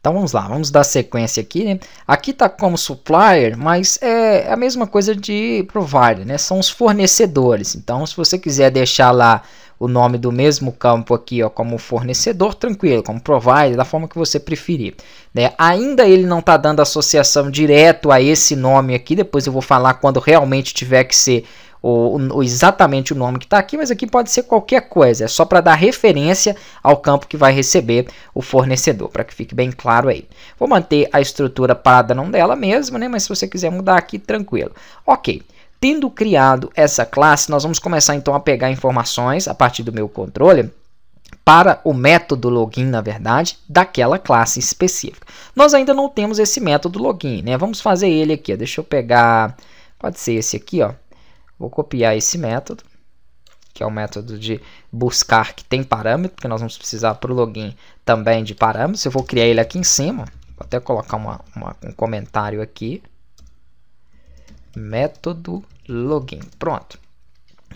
Então vamos lá, vamos dar sequência aqui. Né? Aqui está como supplier, mas é, é a mesma coisa de provider, né? são os fornecedores. Então se você quiser deixar lá o nome do mesmo campo aqui ó, como fornecedor, tranquilo, como provider, da forma que você preferir. Né? Ainda ele não está dando associação direto a esse nome aqui, depois eu vou falar quando realmente tiver que ser o, o, exatamente o nome que está aqui, mas aqui pode ser qualquer coisa, é só para dar referência ao campo que vai receber o fornecedor, para que fique bem claro aí. Vou manter a estrutura padrão dela mesmo, né? mas se você quiser mudar aqui, tranquilo. Ok. Tendo criado essa classe, nós vamos começar então a pegar informações a partir do meu controle para o método login, na verdade, daquela classe específica. Nós ainda não temos esse método login, né? Vamos fazer ele aqui, ó. deixa eu pegar, pode ser esse aqui, ó. Vou copiar esse método, que é o método de buscar que tem parâmetro, porque nós vamos precisar para o login também de parâmetros. Eu vou criar ele aqui em cima, vou até colocar uma, uma, um comentário aqui. Método login, pronto.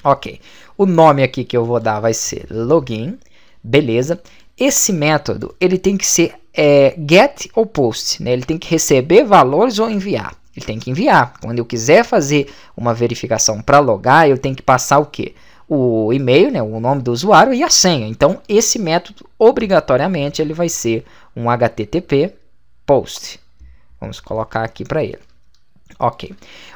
Ok, o nome aqui que eu vou dar vai ser login, beleza. Esse método, ele tem que ser é, get ou post, né? ele tem que receber valores ou enviar. Ele tem que enviar. Quando eu quiser fazer uma verificação para logar, eu tenho que passar o quê? O e-mail, né, o nome do usuário e a senha. Então, esse método, obrigatoriamente, ele vai ser um HTTP post. Vamos colocar aqui para ele. Ok.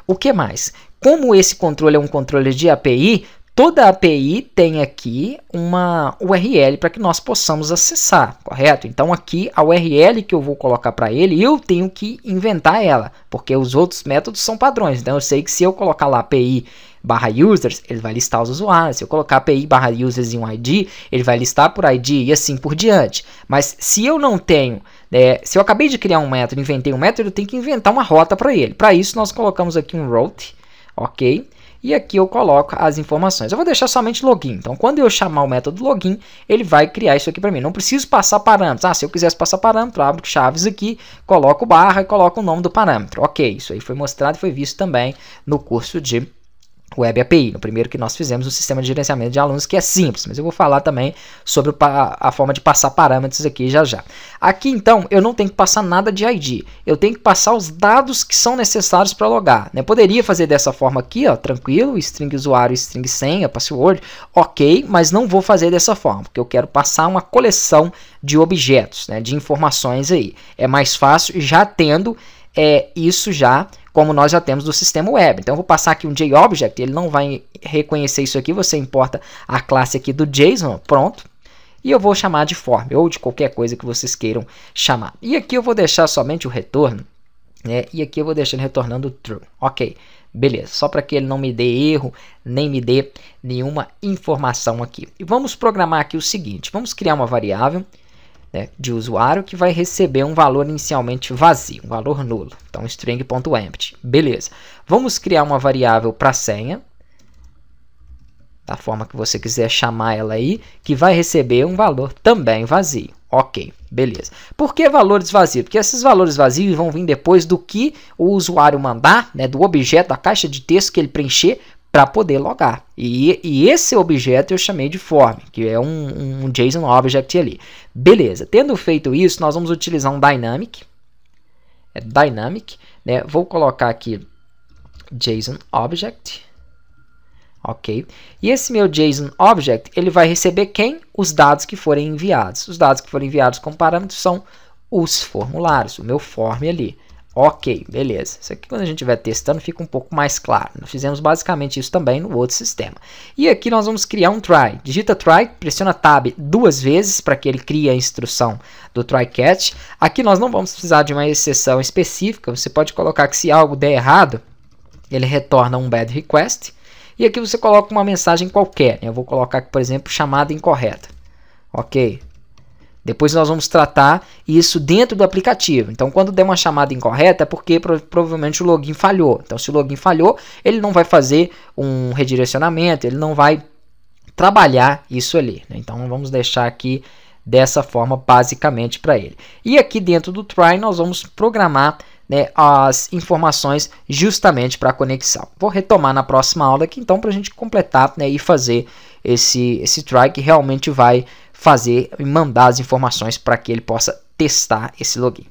O que mais? Como esse controle é um controle de API, toda API tem aqui uma URL para que nós possamos acessar, correto? Então aqui a URL que eu vou colocar para ele, eu tenho que inventar ela, porque os outros métodos são padrões. Então eu sei que se eu colocar lá API barra users, ele vai listar os usuários. Se eu colocar API barra users em um ID, ele vai listar por ID e assim por diante. Mas se eu não tenho, é, se eu acabei de criar um método, inventei um método, eu tenho que inventar uma rota para ele. Para isso, nós colocamos aqui um route, ok? e aqui eu coloco as informações. Eu vou deixar somente login. Então, quando eu chamar o método login, ele vai criar isso aqui para mim. Não preciso passar parâmetros. Ah, se eu quisesse passar parâmetro, abro chaves aqui, coloco barra e coloco o nome do parâmetro. Ok, isso aí foi mostrado e foi visto também no curso de Web API, no primeiro que nós fizemos o sistema de gerenciamento de alunos, que é simples, mas eu vou falar também sobre a forma de passar parâmetros aqui já já. Aqui então, eu não tenho que passar nada de ID, eu tenho que passar os dados que são necessários para logar. Né? Poderia fazer dessa forma aqui, ó, tranquilo, string usuário, string senha, password, ok, mas não vou fazer dessa forma, porque eu quero passar uma coleção de objetos, né, de informações aí. É mais fácil já tendo é, isso já como nós já temos do sistema web. Então, eu vou passar aqui um JObject, ele não vai reconhecer isso aqui, você importa a classe aqui do JSON, pronto. E eu vou chamar de form, ou de qualquer coisa que vocês queiram chamar. E aqui eu vou deixar somente o retorno, né? e aqui eu vou deixar ele retornando true. Ok, beleza, só para que ele não me dê erro, nem me dê nenhuma informação aqui. E vamos programar aqui o seguinte, vamos criar uma variável, né, de usuário que vai receber um valor inicialmente vazio, um valor nulo. Então, string.empty. Beleza. Vamos criar uma variável para senha, da forma que você quiser chamar ela aí, que vai receber um valor também vazio. Ok, beleza. Por que valores vazios? Porque esses valores vazios vão vir depois do que o usuário mandar, né, do objeto, da caixa de texto que ele preencher para poder logar. E, e, esse objeto eu chamei de form, que é um, um, JSON object ali. Beleza, tendo feito isso, nós vamos utilizar um dynamic. É dynamic, né? Vou colocar aqui JSON object. Ok? E esse meu JSON object, ele vai receber quem? Os dados que forem enviados. Os dados que forem enviados com parâmetros são os formulários, o meu form ali. Ok, beleza. Isso aqui quando a gente estiver testando fica um pouco mais claro. Nós fizemos basicamente isso também no outro sistema. E aqui nós vamos criar um try. Digita try, pressiona tab duas vezes para que ele crie a instrução do try catch. Aqui nós não vamos precisar de uma exceção específica. Você pode colocar que se algo der errado, ele retorna um bad request. E aqui você coloca uma mensagem qualquer. Eu vou colocar aqui, por exemplo, chamada incorreta. Ok, depois nós vamos tratar isso dentro do aplicativo. Então, quando der uma chamada incorreta, é porque provavelmente o login falhou. Então, se o login falhou, ele não vai fazer um redirecionamento, ele não vai trabalhar isso ali. Né? Então, vamos deixar aqui dessa forma basicamente para ele. E aqui dentro do try, nós vamos programar né, as informações justamente para a conexão. Vou retomar na próxima aula aqui então para a gente completar né, e fazer esse, esse try que realmente vai fazer e mandar as informações para que ele possa testar esse login.